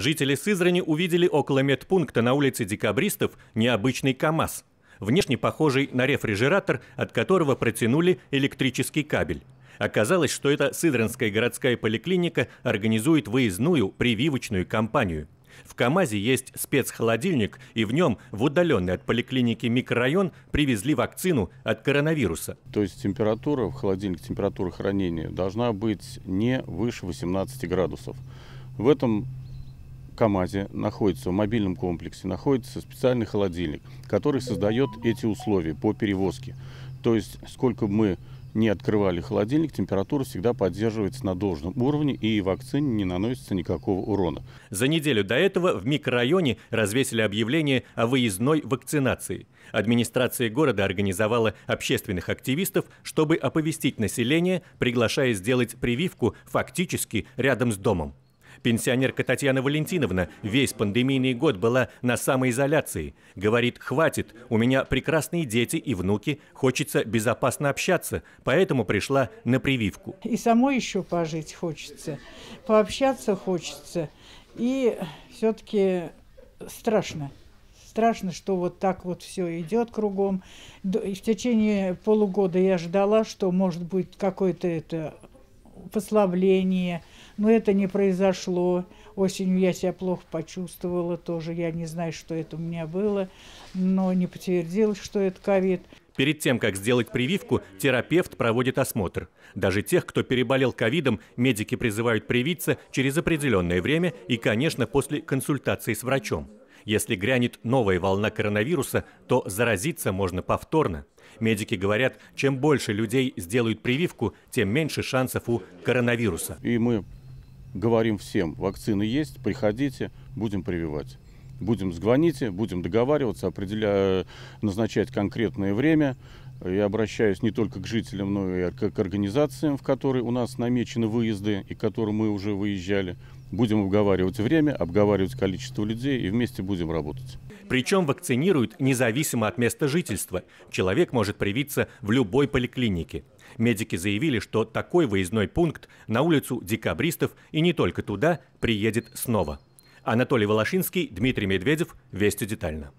Жители Сызрани увидели около медпункта на улице Декабристов необычный КАМАЗ, внешне похожий на рефрижератор, от которого протянули электрический кабель. Оказалось, что эта Сызранская городская поликлиника организует выездную прививочную кампанию. В КАМАЗе есть спецхолодильник, и в нем в удаленный от поликлиники микрорайон привезли вакцину от коронавируса. То есть температура в холодильнике, температура хранения должна быть не выше 18 градусов. В этом КАМАЗе находится, в мобильном комплексе находится специальный холодильник, который создает эти условия по перевозке. То есть сколько мы не открывали холодильник, температура всегда поддерживается на должном уровне и вакцине не наносится никакого урона. За неделю до этого в микрорайоне развесили объявление о выездной вакцинации. Администрация города организовала общественных активистов, чтобы оповестить население, приглашая сделать прививку фактически рядом с домом. Пенсионерка Татьяна Валентиновна весь пандемийный год была на самоизоляции. Говорит, хватит, у меня прекрасные дети и внуки, хочется безопасно общаться, поэтому пришла на прививку. И самой еще пожить хочется, пообщаться хочется. И все-таки страшно. Страшно, что вот так вот все идет кругом. И в течение полугода я ждала, что может быть какое-то это послабление – но это не произошло. Осенью я себя плохо почувствовала тоже. Я не знаю, что это у меня было, но не подтвердилось, что это ковид. Перед тем, как сделать прививку, терапевт проводит осмотр. Даже тех, кто переболел ковидом, медики призывают привиться через определенное время и, конечно, после консультации с врачом. Если грянет новая волна коронавируса, то заразиться можно повторно. Медики говорят, чем больше людей сделают прививку, тем меньше шансов у коронавируса. И мы говорим всем, вакцины есть, приходите, будем прививать. Будем звоните, будем договариваться, определя... Э, назначать конкретное время. Я обращаюсь не только к жителям, но и к организациям, в которые у нас намечены выезды и к которым мы уже выезжали. Будем уговаривать время, обговаривать количество людей и вместе будем работать. Причем вакцинируют независимо от места жительства. Человек может привиться в любой поликлинике. Медики заявили, что такой выездной пункт на улицу декабристов и не только туда приедет снова. Анатолий Волошинский, Дмитрий Медведев. Вести детально.